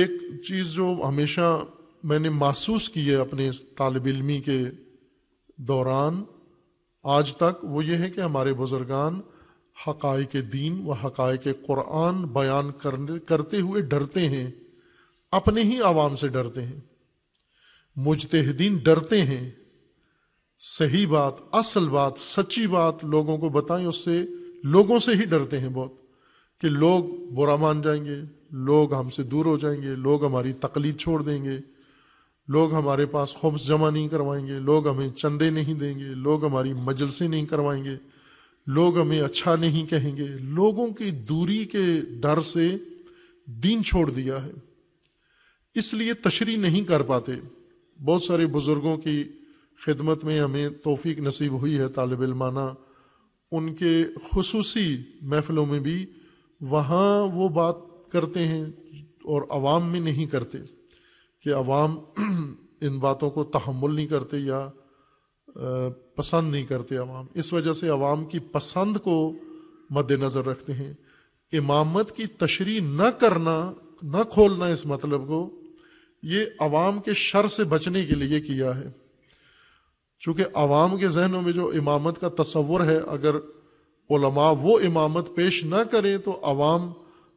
एक चीज़ जो हमेशा मैंने महसूस की है अपने तालब इलमी के दौरान आज तक वो ये है कि हमारे बुज़ुर्गान हक़ दीन व हक़ क़ुरान बयान करने करते हुए डरते हैं अपने ही आवाम से डरते हैं मुजतहदीन डरते हैं सही बात असल बात सच्ची बात लोगों को बताएं उससे लोगों से ही डरते हैं बहुत कि लोग बुरा मान जाएंगे लोग हमसे दूर हो जाएंगे लोग हमारी तकलीद छोड़ देंगे लोग हमारे पास खबस जमा नहीं करवाएंगे लोग हमें चंदे नहीं देंगे लोग हमारी मजलसें नहीं करवाएंगे लोग हमें अच्छा नहीं कहेंगे लोगों की दूरी के डर से दीन छोड़ दिया है इसलिए तशरी नहीं कर पाते बहुत सारे बुज़ुर्गों की खिदमत में हमें तोफ़ी नसीब हुई है तालब इलमाना उनके खसूसी महफ़लों में भी वहाँ वो बात करते हैं और आवाम में नहीं करते कि आवाम इन बातों को तहमुल नहीं करते या पसंद नहीं करते आवाम इस वजह से अवाम की पसंद को मद्दनज़र रखते हैं इमामत की तशरी न करना न खोलना इस मतलब को ये आवाम के शर से बचने के लिए किया है चूंकि आवाम के जहनों में जो इमामत का तस्वर है अगर वो इमामत पेश ना करें तो आवाम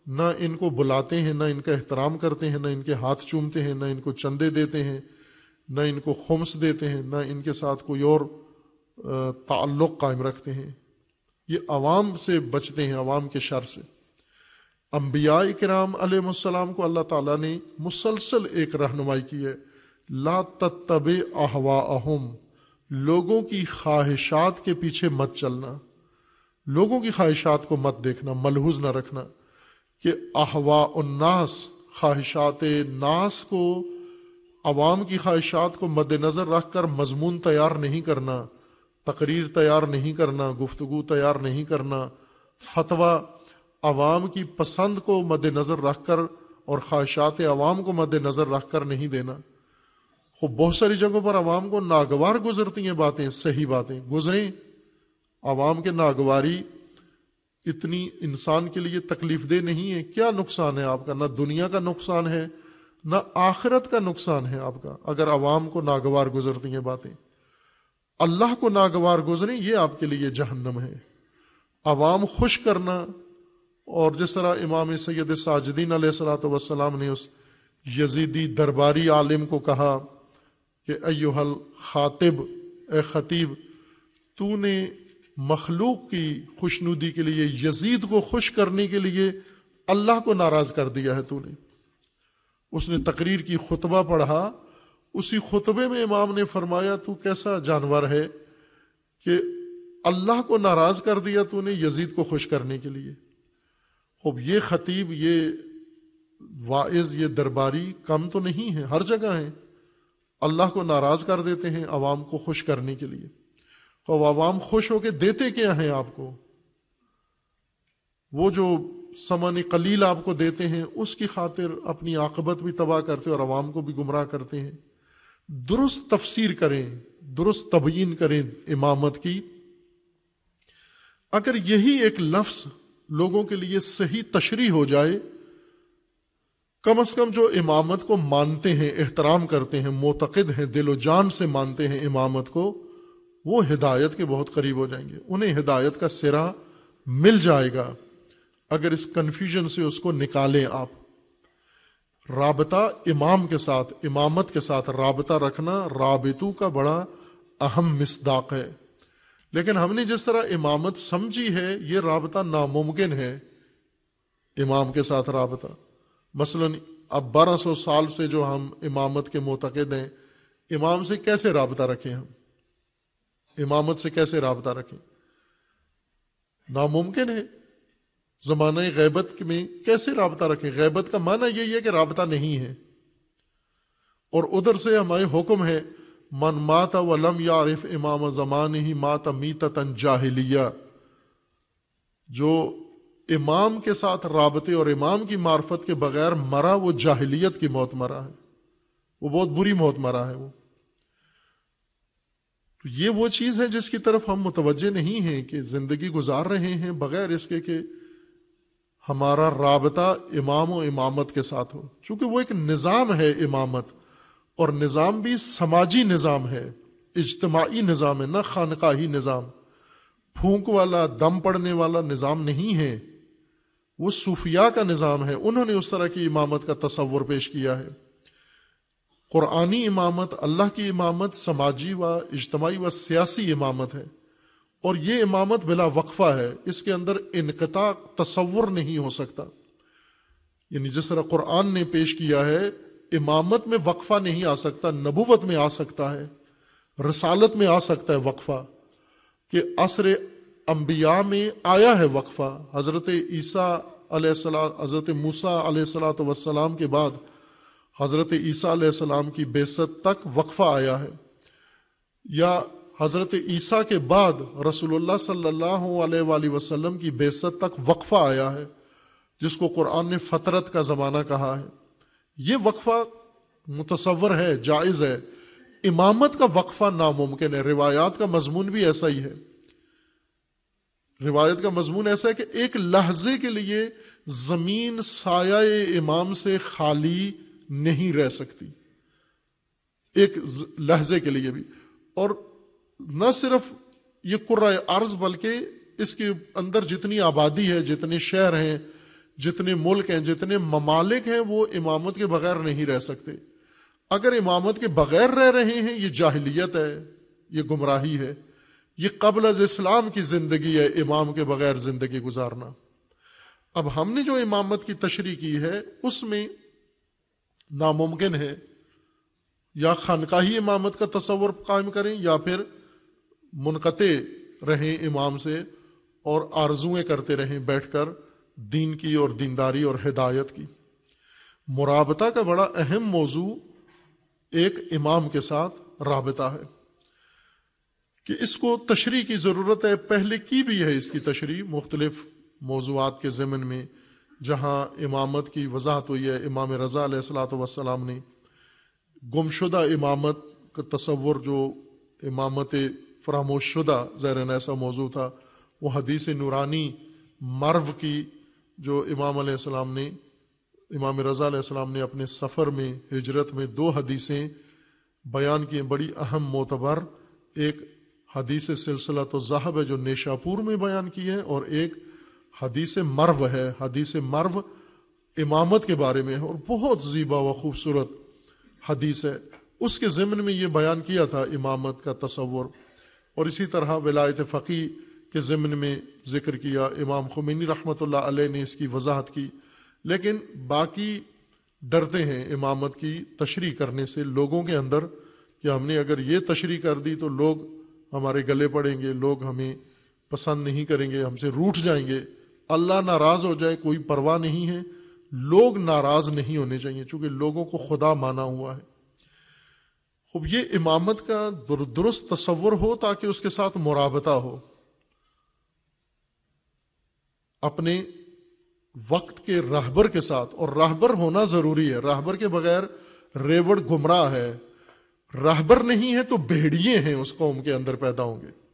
ना इनको बुलाते हैं ना इनका एहतराम करते हैं ना इनके हाथ चूमते हैं ना इनको चंदे देते हैं ना इनको खुम्स देते हैं ना इनके साथ कोई और ताल्लुक़ कायम रखते हैं ये अवाम से बचते हैं आवाम के शर से अम्बिया कराम आसमाम को अल्लाह ताला ने मुसलसल एक रहनुमाई की है ला तब अहवा अहम लोगों की ख्वाहिशात के पीछे मत चलना लोगों की ख्वाहिशात को मत देखना मलहूज ना रखना कि अहवा उन्नास ख्वाहिशात नास को आवाम की ख्वाहिशात को मद्नज़र रख कर मजमून तैयार नहीं करना तकरीर तैयार नहीं करना गुफ्तु तैयार नहीं करना फतवा आवाम की पसंद को मद्नज़र रख कर और ख्वाहिशात आवाम को मद्नज़र रख कर नहीं देना खूब बहुत सारी जगहों पर आवाम को नागवार गुजरती हैं बातें सही बातें गुजरें आवाम के नागवारी इतनी इंसान के लिए तकलीफ दे नहीं है क्या नुकसान है आपका ना दुनिया का नुकसान है ना आखिरत का नुकसान है आपका अगर आवाम को नागवार गुजरती है बातें अल्लाह को नागवार गुजरें यह आपके लिए जहन्नम है आवाम खुश करना और जिस तरह इमाम सैद साजदीन सलात वसलाम ने उस यजीदी दरबारी आलिम को कहा कि अयोहल खातिब ए ख़तीब तूने मखलूक की खुशनुदी के लिए यजीद को खुश करने के लिए अल्लाह को नाराज़ कर दिया है तूने उसने तकरीर की खुतबा पढ़ा उसी खुतबे में इमाम ने फरमाया तू कैसा जानवर है कि अल्लाह को नाराज़ कर दिया तूने यजीद को खुश करने के लिए अब ये ख़तीब ये वाइज ये दरबारी कम तो नहीं है हर जगह है अल्लाह को नाराज़ कर देते हैं आवाम को खुश करने के लिए और आवाम खुश होकर देते क्या हैं आपको वो जो समान कलील आपको देते हैं उसकी खातिर अपनी आकबत भी तबाह करते और आवाम को भी गुमराह करते हैं दुरुस्त तफसीर करें दुरुस्त तबीन करें इमामत की अगर यही एक लफ्स लोगों के लिए सही तशरी हो जाए कम अज कम जो इमामत को मानते हैं एहतराम करते हैं मोतकद हैं दिलो जान से मानते हैं इमामत को वो हिदायत के बहुत करीब हो जाएंगे उन्हें हिदायत का सिरा मिल जाएगा अगर इस कन्फ्यूजन से उसको निकालें आप राबता इमाम के साथ इमामत के साथ राबता रखना राबितू का बड़ा अहम मिसदाक है लेकिन हमने जिस तरह इमामत समझी है ये रबता नामुमकिन है इमाम के साथ रबता मसलन अब बारह सौ साल से जो हम इमामत के मोतकद हैं इमाम से कैसे रबता रखें हम इमामत से कैसे रबता रखें नामुमकिन है जमाना गैबत में कैसे रबता रखें गैबत का माना यही है कि रबता नहीं है और उधर से हमारे हुक्म है मन माता वलम यारिफ इमाम जमान ही माता मीता तन जाहलिया जो इमाम के साथ रबते और इमाम की मार्फत के बगैर मरा वो जाहलीत की मौत मरा है वो बहुत बुरी मौत मरा है वो तो ये वो चीज़ है जिसकी तरफ हम मुतवजह नहीं हैं कि ज़िंदगी गुजार रहे हैं बग़ैर इसके कि हमारा रबता इमाम व इमामत के साथ हो चूंकि वो एक निज़ाम है इमामत और निज़ाम भी समाजी निज़ाम है इजतमाही निज़ाम है न खानकाही निज़ाम फूंक वाला दम पड़ने वाला निज़ाम नहीं है वो सूफिया का निज़ाम है उन्होंने उस तरह की इमामत का तस्वुर पेश किया है क़ुरानी इमामत अल्लाह की इमामत समाजी व इजतमाही व सियासी इमामत है और ये इमामत बिला वक्फ़ा है इसके अंदर इनकता तस्वुर नहीं हो सकता यानी जिस तरह क़ुरान ने पेश किया है इमामत में वक्फ़ा नहीं आ सकता नबूवत में आ सकता है रसालत में आ सकता है वक्फ़ा कि असर अम्बिया में आया है वक्फ़ा हज़रत ईसा हज़रत मूसा सलात वसलाम के बाद हज़रत ईसा की बेसत तक वक्फ़ा आया है या हज़रत ईसा के बाद रसूलुल्लाह सल्लल्लाहु अलैहि वसल्लम की बेसत तक वक्फ़ा आया है जिसको कुरान ने फ़तरत का ज़माना कहा है ये वक्फ़ा मुतसवर है जायज़ है इमामत का वक्फ़ा नामुमकिन है रिवायात का मजमून भी ऐसा ही है रिवायत का मजमून ऐसा है कि एक लहजे के लिए ज़मीन साया इमाम से खाली नहीं रह सकती एक लहजे के लिए भी और न सिर्फ ये कुर्रा अर्ज बल्कि इसके अंदर जितनी आबादी है जितने शहर हैं जितने मुल्क हैं जितने ममालिक हैं वो इमामत के बगैर नहीं रह सकते अगर इमामत के बगैर रह रहे हैं ये जाहलीत है ये गुमराही है ये कबल अज इस्लाम की ज़िंदगी है इमाम के बगैर ज़िंदगी गुजारना अब हमने जो इमामत की तशरी की है उसमें नामुमकिन है या खानकाही इमामत का तस्वर कायम करें या फिर मुनकते रहें इमाम से और आरजुएँ करते रहें बैठ कर दीन की और दीनदारी और हिदायत की मुराबता का बड़ा अहम मौजू एक इमाम के साथ रबता है कि इसको तशरी की ज़रूरत है पहले की भी है इसकी तशरी मुख्तलिफ मौजूद के ज़मन में जहाँ इमामत की वजाहत हुई है इमाम रज़ा सलाम ने गुमशुदा इमामत का तस्वुर जो इमामत फरामोश शुदा ज़ैर ऐसा मौजू था वह हदीस नूरानी मरव की जो इमाम सलाम ने इमाम रज़ा सलाम ने अपने सफ़र में हिजरत में दो हदीसें बयान किए बड़ी अहम मोतबर एक हदीस सिलसिला तो ज़ाहब है जो नेशापुर में बयान की है और एक हदीस मरव है हदीस मरव इमामत के बारे में है और बहुत जीबा व खूबसूरत हदीस है उसके ज़मन में ये बयान किया था इमामत का तस्वुर और इसी तरह वलायत फ़की के ज़मन में ज़िक्र किया इमाम खुमिनी रहमत ने इसकी वजाहत की लेकिन बाकी डरते हैं इमामत की तशरी करने से लोगों के अंदर कि हमने अगर ये तशरी कर दी तो लोग हमारे गले पड़ेंगे लोग हमें पसंद नहीं करेंगे हमसे रूठ जाएंगे अल्लाह नाराज़ हो जाए कोई परवाह नहीं है लोग नाराज़ नहीं होने चाहिए चूंकि लोगों को खुदा माना हुआ है खूब ये इमामत का दुर, दुरुस्त तस्वर हो ताकि उसके साथ मुराबता हो अपने वक्त के राहबर के साथ और राहबर होना ज़रूरी है राहबर के बगैर रेवड़ गुमराह है राहबर नहीं है तो भेड़िए हैं उस कौम के अंदर पैदा होंगे